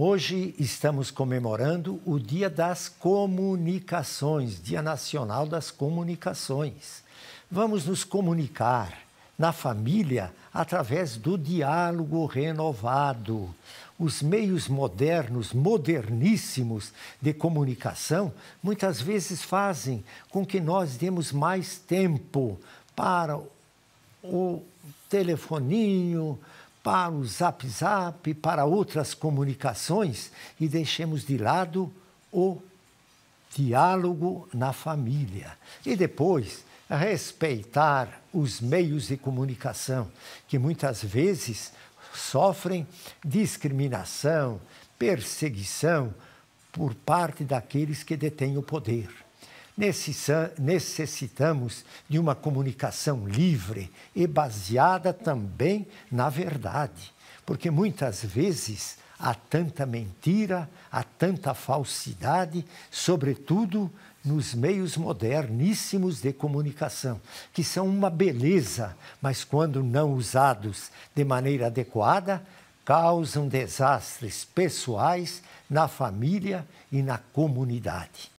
Hoje estamos comemorando o Dia das Comunicações, Dia Nacional das Comunicações. Vamos nos comunicar na família através do diálogo renovado. Os meios modernos, moderníssimos de comunicação, muitas vezes fazem com que nós demos mais tempo para o telefoninho, para o Zap Zap, para outras comunicações e deixemos de lado o diálogo na família. E depois, respeitar os meios de comunicação, que muitas vezes sofrem discriminação, perseguição por parte daqueles que detêm o poder necessitamos de uma comunicação livre e baseada também na verdade, porque muitas vezes há tanta mentira, há tanta falsidade, sobretudo nos meios moderníssimos de comunicação, que são uma beleza, mas quando não usados de maneira adequada, causam desastres pessoais na família e na comunidade.